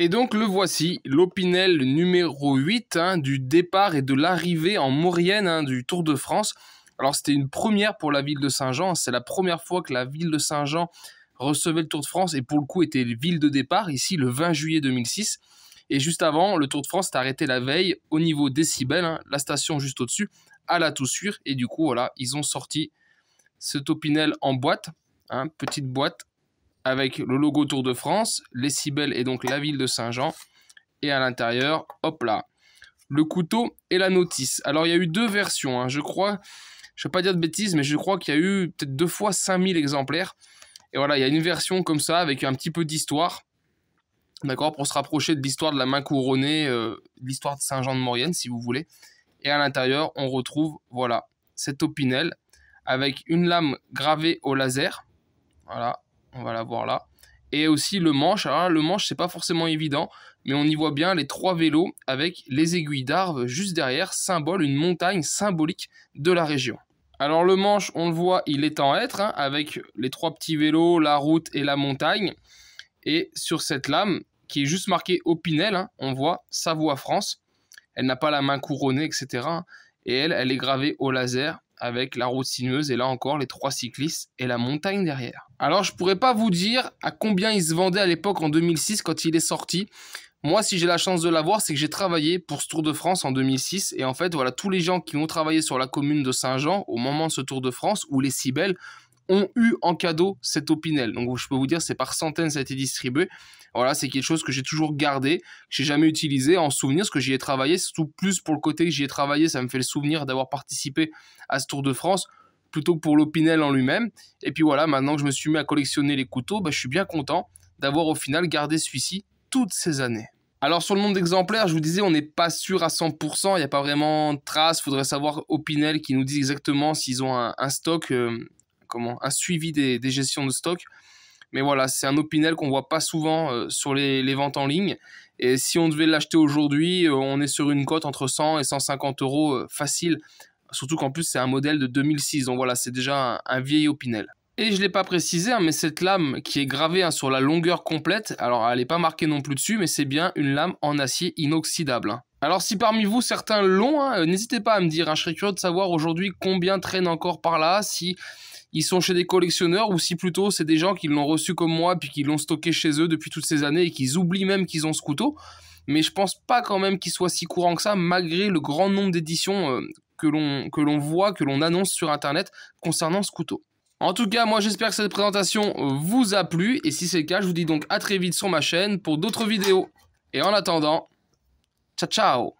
Et donc le voici, l'Opinel numéro 8 hein, du départ et de l'arrivée en Maurienne hein, du Tour de France. Alors c'était une première pour la ville de Saint-Jean, c'est la première fois que la ville de Saint-Jean recevait le Tour de France et pour le coup était ville de départ, ici le 20 juillet 2006. Et juste avant, le Tour de France s'est arrêté la veille au niveau décibel, hein, la station juste au-dessus, à la Tousure. Et du coup, voilà, ils ont sorti cet Opinel en boîte, petite boîte avec le logo Tour de France, les cibelles et donc la ville de Saint-Jean. Et à l'intérieur, hop là, le couteau et la notice. Alors il y a eu deux versions, hein. je crois, je ne vais pas dire de bêtises, mais je crois qu'il y a eu peut-être deux fois 5000 exemplaires. Et voilà, il y a une version comme ça avec un petit peu d'histoire. D'accord Pour se rapprocher de l'histoire de la main couronnée, euh, l'histoire de Saint-Jean de Maurienne, si vous voulez. Et à l'intérieur, on retrouve, voilà, cette opinel avec une lame gravée au laser. Voilà, on va la voir là. Et aussi le manche. Alors là, le manche, c'est pas forcément évident, mais on y voit bien les trois vélos avec les aiguilles d'Arve juste derrière, symbole, une montagne symbolique de la région. Alors le manche, on le voit, il est en être, hein, avec les trois petits vélos, la route et la montagne. Et sur cette lame, qui est juste marquée Opinel, pinel, hein, on voit Savoie-France. Elle n'a pas la main couronnée, etc. Hein. Et elle, elle est gravée au laser avec la route sinueuse et là encore les trois cyclistes et la montagne derrière. Alors je pourrais pas vous dire à combien il se vendait à l'époque en 2006 quand il est sorti. Moi, si j'ai la chance de l'avoir, c'est que j'ai travaillé pour ce Tour de France en 2006. Et en fait, voilà, tous les gens qui ont travaillé sur la commune de Saint-Jean au moment de ce Tour de France, ou les Cibelles, ont eu en cadeau cet Opinel. Donc je peux vous dire, c'est par centaines ça a été distribué. Voilà, c'est quelque chose que j'ai toujours gardé, que j'ai jamais utilisé en souvenir, parce que j'y ai travaillé, surtout plus pour le côté que j'y ai travaillé, ça me fait le souvenir d'avoir participé à ce Tour de France plutôt que pour l'Opinel en lui-même. Et puis voilà, maintenant que je me suis mis à collectionner les couteaux, bah, je suis bien content d'avoir au final gardé celui-ci toutes ces années. Alors sur le nombre d'exemplaires, je vous disais, on n'est pas sûr à 100%, il n'y a pas vraiment de traces, faudrait savoir Opinel qui nous dit exactement s'ils ont un, stock euh, comment, un suivi des, gestions de stock. Mais voilà, c'est un Opinel qu'on voit pas souvent euh, sur les, ventes en ligne. Et si on devait l'acheter aujourd'hui, euh, on est sur une cote entre 100 et 150 euros euh, facile. Surtout qu'en plus, c'est un modèle de 2006. Donc voilà, c'est déjà un, vieil Opinel. Et je ne l'ai pas précisé, hein, mais cette lame qui est gravée hein, sur la longueur complète, alors elle n'est pas marquée non plus dessus, mais c'est bien une lame en acier inoxydable. Hein. Alors si parmi vous certains l'ont, hein, euh, n'hésitez pas à me dire, hein. je serais curieux de savoir aujourd'hui combien traînent encore par là, si ils sont chez des collectionneurs ou si plutôt c'est des gens qui l'ont reçu comme moi puis qui l'ont stocké chez eux depuis toutes ces années et qu'ils oublient même qu'ils ont ce couteau. Mais je pense pas quand même qu'il soit si courant que ça malgré le grand nombre d'éditions euh, que l'on voit, que l'on annonce sur internet concernant ce couteau. En tout cas, moi j'espère que cette présentation vous a plu et si c'est le cas, je vous dis donc à très vite sur ma chaîne pour d'autres vidéos. Et en attendant... Tchau, tchau!